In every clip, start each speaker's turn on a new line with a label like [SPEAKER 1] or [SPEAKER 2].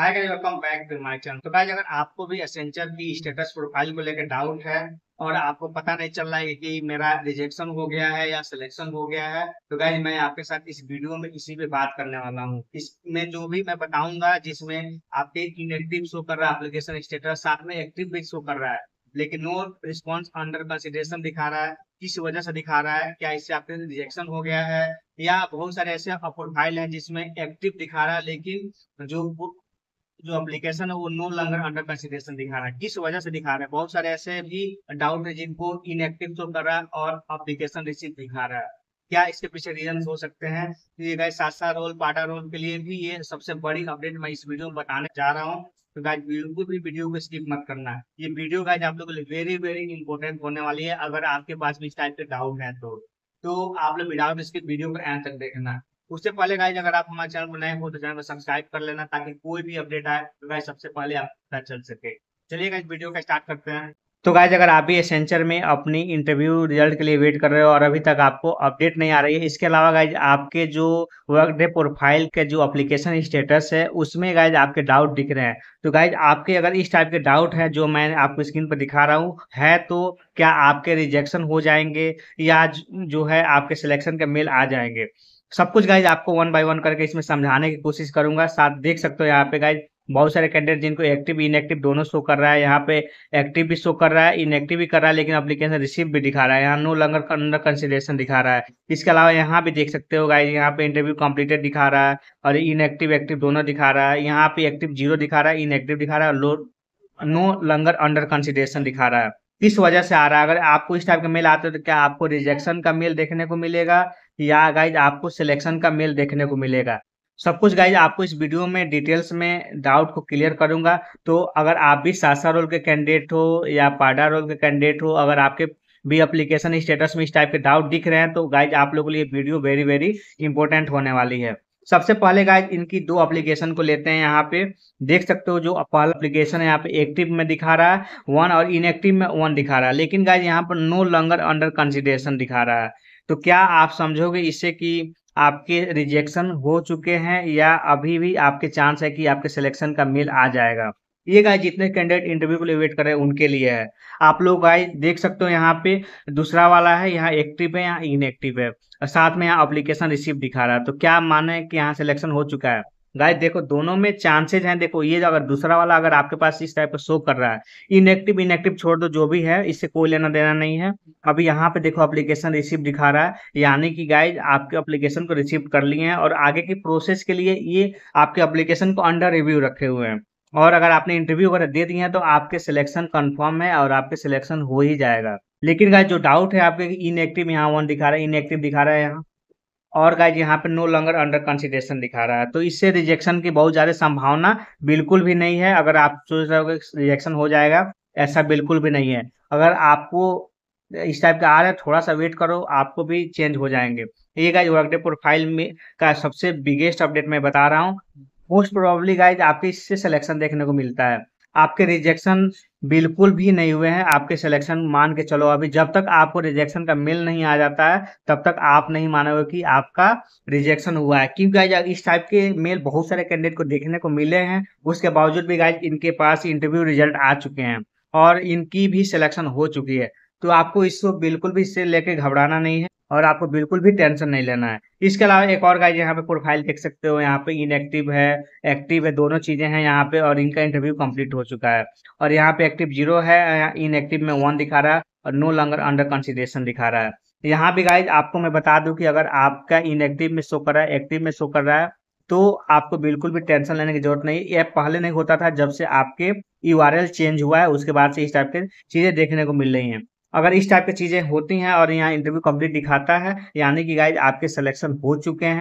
[SPEAKER 1] hi guys welcome back to my channel तो guys अगर आपको भी एसेंचर की स्टेटस प्रोफाइल को लेकर डाउट है और आपको पता नहीं चल रहा है कि मेरा रिजेक्शन हो गया है या सिलेक्शन हो गया है तो गाइस मैं आपके साथ इस वीडियो में इसी पे बात करने वाला हूँ इसमें जो भी मैं बताऊंगा जिसमें आपके इनएक्टिव शो कर रहा है एप्लीकेशन स्टेटस साथ में एक्टिव भी शो कर रहा है लेकिन नो रिस्पॉन्स अंडर कंसिडरेशन दिखा रहा है किस वजह से दिखा रहा है क्या इससे आपके रिजेक्शन हो गया है या बहुत सारे ऐसे फाइल हैं जिसमें एक्टिव दिखा रहा है लेकिन जो जो एप्लीकेशन है वो नो लॉन्गर अंडर कंसिडरेशन दिखा रहा है किस वजह से दिखा रहा है बहुत सारे ऐसे भी डाउट है जिनको इनएक्टिव तो कर रहा है और एप्लीकेशन रिसीव दिखा रहा है क्या इसके पीछे रीजन हो सकते हैं तो ये गाइस सासा रोल पाटा रोल के लिए भी ये सबसे बड़ी अपडेट मैं इस वीडियो में बताने जा रहा हूँ तो गाइज बिल्कुल भी वीडियो को स्किप मत करना है ये वीडियो गाइज आप लोगों के लिए वेरी वेरी इंपॉर्टेंट होने वाली है अगर आपके पास भी इस टाइप के डाउट है तो तो आप लोग विदाउट इसके वीडियो को एंड तक देखना उससे पहले गाइज अगर आप हमारे चैनल को नए हो तो चैनल को सब्सक्राइब कर लेना ताकि कोई भी अपडेट आए तो गाइज सबसे पहले आप पता चल सके चलिए गाइज वीडियो का स्टार्ट करते हैं तो गाइज अगर आप भी एसेंचर में अपनी इंटरव्यू रिजल्ट के लिए वेट कर रहे हो और अभी तक आपको अपडेट नहीं आ रही है इसके अलावा गाइज आपके जो वर्क डे प्रोफाइल के जो एप्लीकेशन स्टेटस है उसमें गाइज आपके डाउट दिख रहे हैं तो गाइज आपके अगर इस टाइप के डाउट है जो मैं आपको स्क्रीन पर दिखा रहा हूँ है तो क्या आपके रिजेक्शन हो जाएंगे या जो है आपके सिलेक्शन के मेल आ जाएंगे सब कुछ गाइज आपको वन बाय वन करके इसमें समझाने की कोशिश करूंगा साथ देख सकते हो यहाँ पे गाइज बहुत सारे कैंडिडेट जिनको एक्टिव इनएक्टिव दोनों शो कर रहा है यहाँ पे एक्टिव भी शो कर रहा है इनएक्टिव भी कर रहा है लेकिन अप्लीकेशन रिसीव भी दिखा रहा है यहाँ नो लंगर अंडर कंसिडरेशन दिखा रहा है इसके अलावा यहाँ भी देख सकते हो गाइज यहाँ पे इंटरव्यू कम्प्लीटेड दिखा रहा है और इनएक्टिव एक्टिव दोनों दिखा रहा है यहाँ पे एक्टिव जीरो दिखा रहा है इनएक्टिव दिखा रहा है नो लंगर अंडर कंसिडरेशन दिखा रहा है किस वजह से आ रहा है अगर आपको इस टाइप का मेल आता है तो क्या आपको रिजेक्शन का मेल देखने को मिलेगा या गाइज आपको सिलेक्शन का मेल देखने को मिलेगा सब कुछ गाइज आपको इस वीडियो में डिटेल्स में डाउट को क्लियर करूंगा तो अगर आप भी सासा रोल के कैंडिडेट हो या पाडा रोल के कैंडिडेट हो अगर आपके भी अप्लीकेशन स्टेटस में इस टाइप के डाउट दिख रहे हैं तो गाइज आप लोगों के लिए वीडियो वेरी वेरी इंपॉर्टेंट होने वाली है सबसे पहले गाइज इनकी दो एप्लीकेशन को लेते हैं यहाँ पे देख सकते हो जो पहला एप्लीकेशन है यहाँ पे एक्टिव में दिखा रहा है वन और इनएक्टिव में वन दिखा रहा है लेकिन गाइज यहाँ पर नो लॉन्गर अंडर कंसिडरेशन दिखा रहा है तो क्या आप समझोगे इससे कि आपके रिजेक्शन हो चुके हैं या अभी भी आपके चांस है कि आपके सिलेक्शन का मेल आ जाएगा ये गाय जितने कैंडिडेट इंटरव्यू के लिए वेट कर रहे हैं उनके लिए है आप लोग गाय देख सकते हो यहाँ पे दूसरा वाला है यहाँ एक्टिव है यहाँ इनएक्टिव है और साथ में यहाँ अप्लीकेशन रिसीव दिखा रहा है तो क्या माना है कि यहाँ सिलेक्शन हो चुका है गाय देखो दोनों में चांसेज हैं देखो ये अगर दूसरा वाला अगर आपके पास इस टाइप का शो कर रहा है इनएक्टिव इनएक्टिव छोड़ दो जो भी है इससे कोई लेना देना नहीं है अभी यहाँ पे देखो एप्लीकेशन रिसीव दिखा रहा है यानी कि गाय आपके एप्लीकेशन को रिसीव कर लिए हैं और आगे की प्रोसेस के लिए ये आपके एप्लीकेशन को अंडर रिव्यू रखे हुए हैं और अगर आपने इंटरव्यू वगैरह दे दिए हैं तो आपके सिलेक्शन कंफर्म है और आपके सिलेक्शन हो ही जाएगा लेकिन गाय जो डाउट है आपके इनएक्टिव यहाँ वन दिखा रहा है इनएक्टिव दिखा रहा है यहाँ और गाइज यहाँ पे नो लॉन्गर अंडर कंसिडरेशन दिखा रहा है तो इससे रिजेक्शन की बहुत ज़्यादा संभावना बिल्कुल भी नहीं है अगर आप सोच रहे हो कि रिजेक्शन हो जाएगा ऐसा बिल्कुल भी नहीं है अगर आपको इस टाइप का आ रहा है थोड़ा सा वेट करो आपको भी चेंज हो जाएंगे ये गाय वर्कडे प्रोफाइल में का सबसे बिगेस्ट अपडेट मैं बता रहा हूँ मोस्ट प्रोबेबली गाइज आपके इससे सिलेक्शन देखने को मिलता है आपके रिजेक्शन बिल्कुल भी नहीं हुए हैं आपके सिलेक्शन मान के चलो अभी जब तक आपको रिजेक्शन का मेल नहीं आ जाता है तब तक आप नहीं मानोगे कि आपका रिजेक्शन हुआ है क्योंकि गाइज इस टाइप के मेल बहुत सारे कैंडिडेट को देखने को मिले हैं उसके बावजूद भी गाइज इनके पास इंटरव्यू रिजल्ट आ चुके हैं और इनकी भी सिलेक्शन हो चुकी है तो आपको इसको बिल्कुल भी इससे लेके घबराना नहीं है और आपको बिल्कुल भी टेंशन नहीं लेना है इसके अलावा एक और गाइज यहाँ पे प्रोफाइल देख सकते हो यहाँ पे इनएक्टिव है एक्टिव है दोनों चीज़ें हैं यहाँ पे और इनका इंटरव्यू कंप्लीट हो चुका है और यहाँ पे एक्टिव जीरो है इनएक्टिव में वन दिखा रहा है और नो लंगर अंडर कंसिडरेशन दिखा रहा है यहाँ भी गाइज आपको मैं बता दू की अगर आपका इनएक्टिव में शो कर रहा है एक्टिव में शो कर रहा है तो आपको बिल्कुल भी टेंशन लेने की जरूरत नहीं ऐप पहले नहीं होता था जब से आपके यू चेंज हुआ है उसके बाद से इस टाइप के चीज़ें देखने को मिल रही हैं अगर इस टाइप की चीज़ें होती हैं और यहाँ इंटरव्यू कंप्लीट दिखाता है यानी कि गाइज आपके सिलेक्शन हो चुके हैं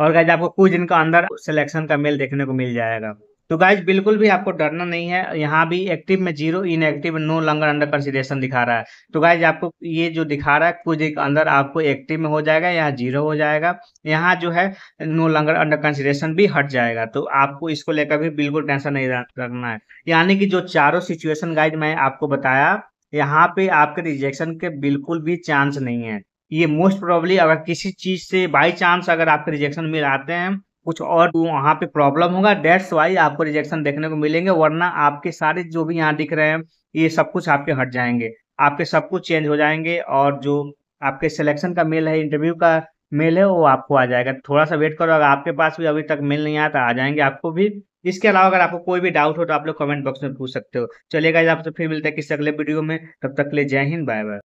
[SPEAKER 1] और गाइज आपको कुछ दिन का अंदर सिलेक्शन का मेल देखने को मिल जाएगा तो गाइज बिल्कुल भी आपको डरना नहीं है यहाँ भी एक्टिव में zero inactive no longer under consideration दिखा रहा है तो गाइज आपको ये जो दिखा रहा है कुछ एक अंदर आपको एक्टिव में हो जाएगा यहाँ जीरो हो जाएगा यहाँ जो है नो लंगर अंडर कंसिडरेशन भी हट जाएगा तो आपको इसको लेकर भी बिल्कुल टेंशन नहीं रखना है यानी कि जो चारों सिचुएशन गाइज मैं आपको बताया यहाँ पे आपके रिजेक्शन के बिल्कुल भी चांस नहीं है ये मोस्ट प्रॉब्ली अगर किसी चीज से बाई चांस अगर आपके रिजेक्शन मिल आते हैं कुछ और तो वहाँ पे प्रॉब्लम होगा डेट्स वाई आपको रिजेक्शन देखने को मिलेंगे वरना आपके सारे जो भी यहाँ दिख रहे हैं ये सब कुछ आपके हट जाएंगे आपके सब कुछ चेंज हो जाएंगे और जो आपके सिलेक्शन का मेल है इंटरव्यू का मेल है वो आपको आ जाएगा थोड़ा सा वेट करो अगर आपके पास भी अभी तक मेल नहीं आया तो आ जाएंगे आपको भी इसके अलावा अगर आपको कोई भी डाउट हो तो आप लोग कमेंट बॉक्स में पूछ सकते हो चलेगा आपसे फिर मिलते हैं किसी अगले वीडियो में तब तक के लिए जय हिंद बाय बाय